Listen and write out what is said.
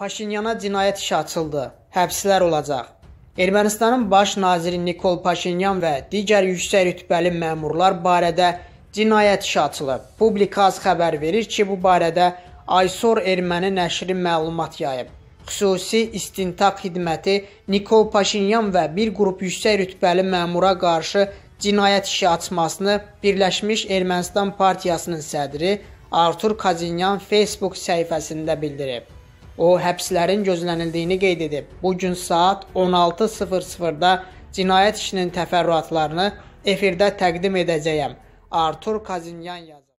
Paşinyana cinayət işi açıldı. Həbslər olacaq. Ermənistanın baş naziri Nikol Paşinyan və digər yüksək rütbəli məmurlar barədə cinayət işi açılıb. Publikaz xəbər verir ki, bu barədə Aysor erməni nəşri məlumat yayıb. Xüsusi istintaq xidməti Nikol Paşinyan və bir qrup yüksək rütbəli məmura qarşı cinayət işi açmasını Birləşmiş Ermənistan Partiyasının sədri Artur Kazinyan Facebook səhifəsində bildirib. O həbslərin gözlənildiyini qeyd edib. Bu gün saat 16:00-da cinayət işinin təfərrüatlarını efirdə təqdim edəcəyəm. Artur Kazimyan yazır.